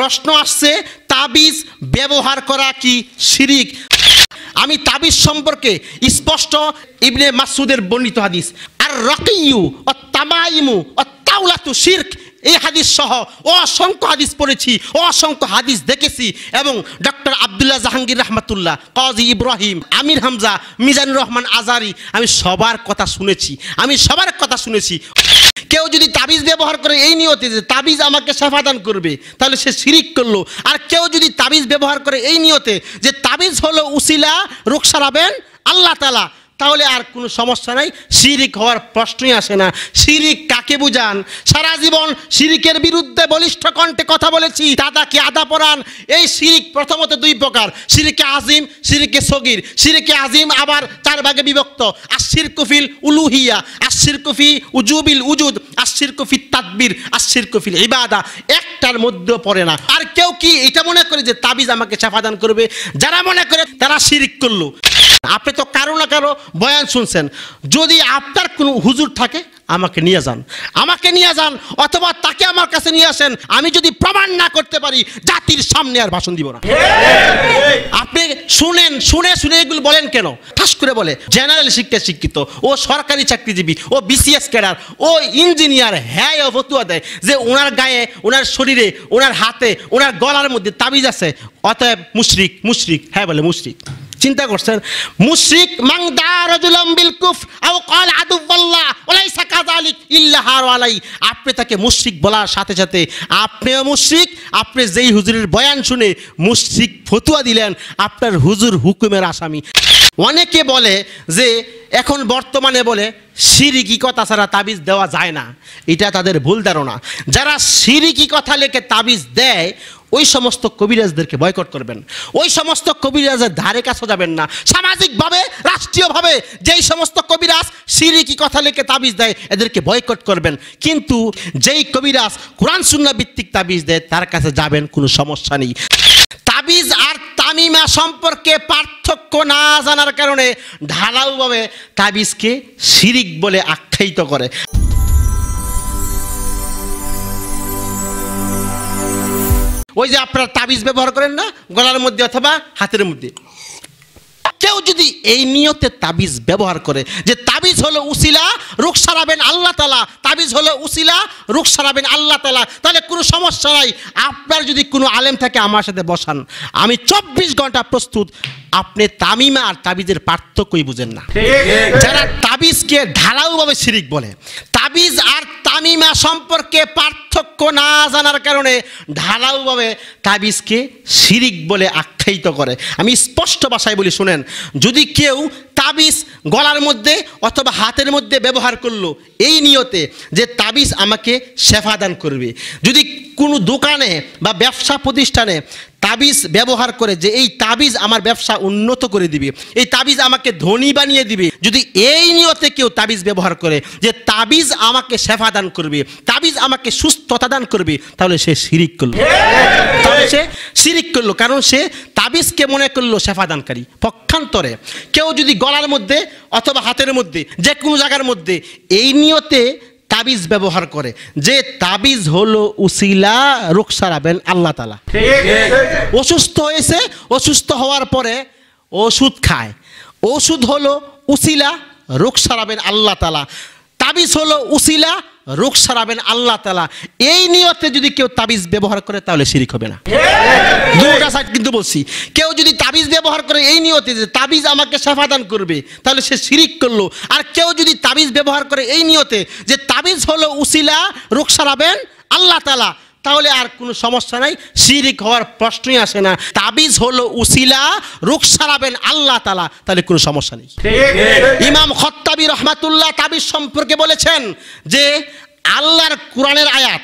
প্রশ্ন আসছে তাবিজ ব্যবহার করা কি শিরিক আমি তাবিজ সম্পর্কে স্পষ্ট ইবনে মাসুদের বর্ণিত হাদিস আর রকিউ ও তামাইমু ও তাউলাতু শির্ক এই হাদিস সহ অসংখ্য হাদিস পড়েছি অসংখ্য হাদিস দেখেছি এবং ডক্টর আবদুল্লাহ জাহাঙ্গীর রহমাতুল্লাহ কজি ইব্রাহিম আমির হামজা মিজানুর রহমান আজারি আমি সবার কথা শুনেছি আমি সবার কথা শুনেছি কেউ যদি তাবিজ ব্যবহার করে এই নিয়তে যে তাবিজ আমাকে সাফাদান করবে তাহলে সে শিরিক করলো আর কেউ যদি তাবিজ ব্যবহার করে এই নিয়তে যে তাবিজ হলো উসিলা রুখ সারাবেন আল্লাহ তালা তাহলে আর কোনো সমস্যা নাই শিরিক হওয়ার প্রশ্নই আসে না শিরিক কাকে বুঝান সারা জীবন শিরিকের বিরুদ্ধে বলিষ্ঠ কণ্ঠে কথা বলেছি দাদাকে আদা পরান এই শিরিক প্রথমত দুই প্রকার শিরিকে আজিম শিরিকে সগির শিরিকে আজিম আবার চার ভাগে বিভক্ত আশির কফিল উলুহিয়া আশির কফি উজুবিল উজুদ আশির কফি তাদবির আশির কফিল বাদা একটার মধ্যে পড়ে না আর কেউ কি এটা মনে করে যে তাবিজ আমাকে সাফাদান করবে যারা মনে করে তারা শিরিক করলো আপনি তো বয়ান শুনছেন যদি আপনার কোনো হুজুর থাকে আমাকে নিয়ে যান আমাকে নিয়ে যান অথবা তাকে আমার কাছে নিয়ে আসেন আমি যদি প্রমাণ না করতে পারি জাতির সামনে আর ভাষণ দিব না আপনি শুনেন শুনে শুনে এগুলো বলেন কেন ঠাস করে বলে জেনারেল শিক্ষায় শিক্ষিত ও সরকারি চাকরিজীবী ও বিসিএস ক্যাডার ও ইঞ্জিনিয়ার হ্যাঁ ও ফতুয়া দেয় যে ওনার গায়ে ওনার শরীরে ওনার হাতে ওনার গলার মধ্যে তাবিজ আছে অতএব মুশরিক মুশরিক হ্যাঁ বলে মুশরিক চিন্তা করছেন মুশরিক মাংদার জুলম বিল কুফ আও ক্বাল আদুওয়াল্লাহ ওলাইসা কাযালিক ইল্লা হার আলাই আপনি তাকে মুশরিক বলার সাথে সাথে আপনিও মুশরিক আপনি যেই হুজুরের বয়ান শুনে মুশরিক ফতুয়া দিলেন আপনার হুজুর হুকুমের আসামি অনেকে বলে যে এখন বর্তমানে বলে সিরিকি কথা ছাড়া তাবিজ দেওয়া যায় না এটা তাদের ভুল ধারণা যারা সিরিকি কথা লেখে তাবিজ দেয় ওই সমস্ত কবিরাজদেরকে বয়কট করবেন ওই সমস্ত কবিরাজের ধারে কাছে যাবেন না সামাজিকভাবে রাষ্ট্রীয়ভাবে যেই সমস্ত কবিরাজ সিরিকি কথা লিখে তাবিজ দেয় এদেরকে বয়কট করবেন কিন্তু যেই কবিরাজ কোরআন শূন্য ভিত্তিক তাবিজ দেয় তার কাছে যাবেন কোনো সমস্যা নেই তাবিজ আর তামিমা সম্পর্কে পার্থক্য না জানার কারণে ঢালাওভাবে তাবিজকে সিরিক বলে আখ্যায়িত করে ওই যে আপনারা তাবিজ ব্যবহার করেন না গলার মধ্যে অথবা হাতের মধ্যে কেউ যদি এই নিয়তে তাবিজ ব্যবহার করে যে তাবিজ হলো উসিলা রুখ সারাবেন আল্লাহ তালা তাবিজ হলো উসিলা রুখ সারাবেন আল্লাহ তালা তাহলে কোনো সমস্যা নাই আপনার যদি কোনো আলেম থাকে আমার সাথে বসান আমি চব্বিশ ঘন্টা প্রস্তুত আপনি তামিমা আর তাবিজের পার্থক্যই বুঝেন না যারা তাবিজকে ঢালাউভাবে শিরিক বলে তাবিজ আর তামিমা সম্পর্কে পার্থক্য না জানার কারণে ঢালাউভাবে তাবিজকে শিরিক বলে আখ্যা উৎসাহিত করে আমি স্পষ্ট ভাষায় বলি শুনেন যদি কেউ তাবিজ গলার মধ্যে অথবা হাতের মধ্যে ব্যবহার করলো এই নিয়তে যে তাবিজ আমাকে সেফাদান করবে যদি কোনো দোকানে বা ব্যবসা প্রতিষ্ঠানে তাবিজ ব্যবহার করে যে এই তাবিজ আমার ব্যবসা উন্নত করে দিবে এই তাবিজ আমাকে ধনী বানিয়ে দিবে যদি এই নিয়তে কেউ তাবিজ ব্যবহার করে যে তাবিজ আমাকে সেফা দান করবে তাবিজ আমাকে সুস্থতা দান করবে তাহলে সে শিরিক করলো তাহলে সে শিরিক করলো কারণ সে তাবিজকে মনে করলো সেফা দানকারী পক্ষান্তরে কেউ যদি গলার মধ্যে অথবা হাতের মধ্যে যে কোনো জায়গার মধ্যে এই নিয়তে তাবিজ ব্যবহার করে যে তাবিজ হলো উসিলা রোগ সারাবেন আল্লাহ তালা অসুস্থ হয়েছে অসুস্থ হওয়ার পরে ওষুধ খায় ওষুধ হলো উসিলা রোগ সারাবেন আল্লাহ তালা তাবিজ হলো উসিলা রোগ সারাবেন আল্লাহ তালা এই নিয়তে যদি কেউ তাবিজ ব্যবহার করে তাহলে শিরিক হবে না দুটা সাইড কিন্তু বলছি কেউ যদি তাবিজ ব্যবহার করে এই নিয়তে যে তাবিজ আমাকে সাফাদান করবে তাহলে সে শিরিক করলো আর কেউ যদি তাবিজ ব্যবহার করে এই নিয়তে যে তাবিজ হলো উসিলা রোগ সারাবেন আল্লাহ তালা তাহলে আর কোনো সমস্যা নাই সিরিক হওয়ার প্রশ্নই আসে না তাবিজ হলো উসিলা রুখ সারাবেন আল্লাহ তালা তাহলে কোনো সমস্যা নেই ইমাম খত্তাবি রহমাতুল্লাহ তাবিজ সম্পর্কে বলেছেন যে আল্লাহর কোরআনের আয়াত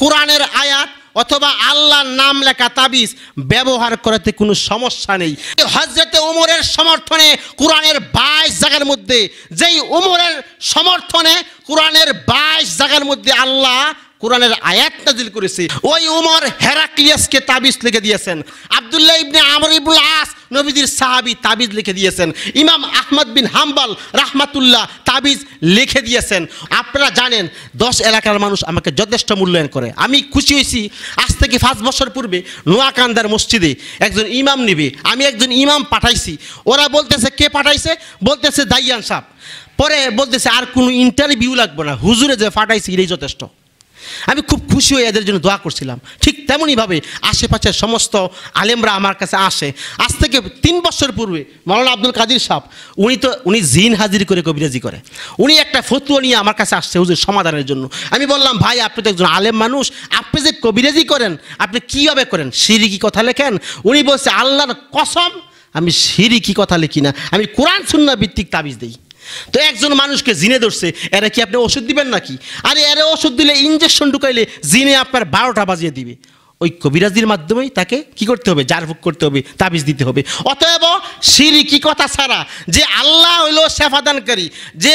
কোরআনের আয়াত অথবা আল্লাহর নাম লেখা তাবিজ ব্যবহার করাতে কোনো সমস্যা নেই হজরতে ওমরের সমর্থনে কোরআনের বাইশ জায়গার মধ্যে যেই ওমরের সমর্থনে কোরআনের বাইশ জায়গার মধ্যে আল্লাহ কোরআনের আয়াত নাজিল করেছে ওই উমর হেরাক্লিয়াসকে তাবিজ লিখে দিয়েছেন আবদুল্লাহ ইবনে আমর ইবুল আস নবীজির সাহাবি তাবিজ লিখে দিয়েছেন ইমাম আহমদ বিন হাম্বাল রাহমাতুল্লাহ তাবিজ লিখে দিয়েছেন আপনারা জানেন দশ এলাকার মানুষ আমাকে যথেষ্ট মূল্যায়ন করে আমি খুশি হয়েছি আজ থেকে পাঁচ বছর পূর্বে নোয়াকান্দার মসজিদে একজন ইমাম নিবে আমি একজন ইমাম পাঠাইছি ওরা বলতেছে কে পাঠাইছে বলতেছে দাইয়ান সাহ পরে বলতেছে আর কোনো ইন্টারভিউ লাগবে না হুজুরে যে পাঠাইছি এটাই যথেষ্ট আমি খুব খুশি হয়ে এদের জন্য দোয়া করছিলাম ঠিক তেমনইভাবে আশেপাশের সমস্ত আলেমরা আমার কাছে আসে আজ থেকে তিন বছর পূর্বে মৌলানা আব্দুল কাদির সাহ উনি তো উনি জিন হাজির করে কবিরাজি করে উনি একটা ফতুয়া নিয়ে আমার কাছে আসছে হুজুর সমাধানের জন্য আমি বললাম ভাই আপনি তো একজন আলেম মানুষ আপনি যে কবিরাজি করেন আপনি কীভাবে করেন সিরিকি কথা লেখেন উনি বলছে আল্লাহর কসম আমি সিরিকি কথা লিখি না আমি কোরআন শূন্য ভিত্তিক তাবিজ দিই তো একজন মানুষকে জিনে ধরছে এরা কি আপনি ওষুধ দিবেন নাকি আরে এরা ওষুধ দিলে ইঞ্জেকশন ঢুকাইলে জিনে আপনার বারোটা বাজিয়ে দিবে ওই কবিরাজির মাধ্যমেই তাকে কি করতে হবে ভোগ করতে হবে তাবিজ দিতে হবে অতএব সিরি কি কথা ছাড়া যে আল্লাহ হইল সেফাদানকারী যে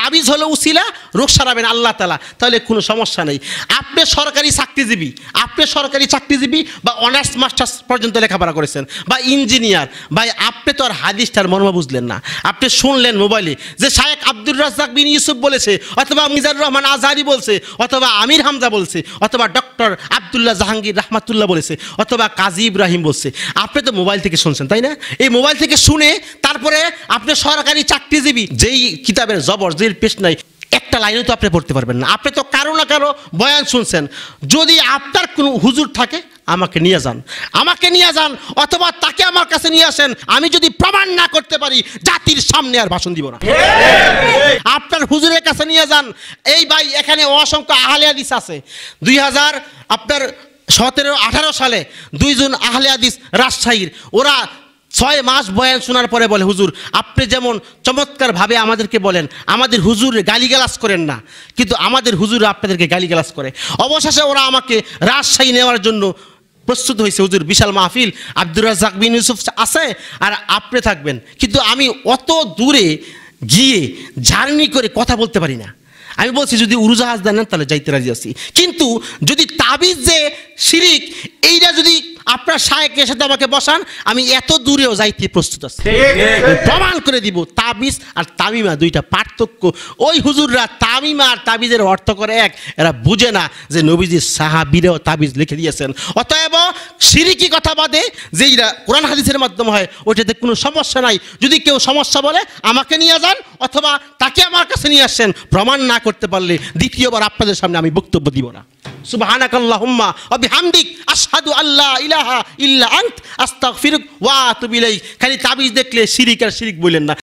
তাবিজ হলো উসিলা রোগ সারাবেন আল্লাহ তালা তাহলে কোনো সমস্যা নেই আপনি সরকারি চাকরিজীবী আপনি সরকারি চাকরিজীবী বা অনার্স মাস্টার্স পর্যন্ত লেখাপড়া করেছেন বা ইঞ্জিনিয়ার ভাই আপনি তো আর হাদিসটার মর্ম বুঝলেন না আপনি শুনলেন মোবাইলে যে শায়েক আব্দুর রাজ্জাক বিন ইউসুফ বলেছে অথবা মিজানুর রহমান আজহারি বলছে অথবা আমির হামজা বলছে অথবা ডক্টর আবদুল্লাহ জাহাঙ্গীর রহমাতুল্লাহ বলেছে অথবা কাজী ইব্রাহিম বলছে আপনি তো মোবাইল থেকে শুনছেন তাই না এই মোবাইল থেকে শুনে তারপরে আপনি সরকারি চাকরিজীবী যেই কিতাবের জবর যে পেজের পেশ নাই একটা লাইনে তো আপনি পড়তে পারবেন না আপনি তো কারো না কারো বয়ান শুনছেন যদি আপনার কোনো হুজুর থাকে আমাকে নিয়ে যান আমাকে নিয়ে যান অথবা তাকে আমার কাছে নিয়ে আসেন আমি যদি প্রমাণ না করতে পারি জাতির সামনে আর ভাষণ দিব না আপনার হুজুরের কাছে নিয়ে যান এই ভাই এখানে অসংখ্য আহলে হাদিস আছে দুই হাজার আপনার সতেরো আঠারো সালে দুইজন আহলে হাদিস রাজশাহীর ওরা ছয় মাস বয়ান শোনার পরে বলে হুজুর আপনি যেমন চমৎকারভাবে আমাদেরকে বলেন আমাদের হুজুর গালিগালাস করেন না কিন্তু আমাদের হুজুর আপনাদেরকে গালিগালাস করে অবশেষে ওরা আমাকে রাজশাহী নেওয়ার জন্য প্রস্তুত হয়েছে হুজুর বিশাল মাহফিল আব্দুর রাজাক বিন ইউসুফ আছে আর আপনি থাকবেন কিন্তু আমি অত দূরে গিয়ে জার্নি করে কথা বলতে পারি না আমি বলছি যদি উড়োজাহাজ দেন তাহলে যাইতে রাজি আছি কিন্তু যদি তাবিজ যে শিরিক এইটা যদি আপনার সাহেকের সাথে আমাকে বসান আমি এত দূরেও যাইতে প্রস্তুত আছি প্রমাণ করে দিব তাবিজ আর তামিমা দুইটা পার্থক্য ওই হুজুররা তামিমা আর তাবিজের অর্থ করে এক এরা বুঝে না যে নবীজির সাহাবিরেও তাবিজ লিখে দিয়েছেন অতএব সিরিকি কথা বাদে যেইটা কোরআন হাদিসের মাধ্যমে হয় ওইটাতে কোনো সমস্যা নাই যদি কেউ সমস্যা বলে আমাকে নিয়ে যান অথবা তাকে আমার কাছে নিয়ে আসছেন প্রমাণ না করতে পারলে দ্বিতীয়বার আপনাদের সামনে আমি বক্তব্য দিব না সুবাহানাক আল্লাহুম্মা অবিহামদিক আশহাদু আল্লাহ ইলাহা ইল্লা আন্ত আস্তাগফিরুক ওয়া আতুবু ইলাইক খালি তাবিজ দেখলে শিরিক আর শিরিক বলেন না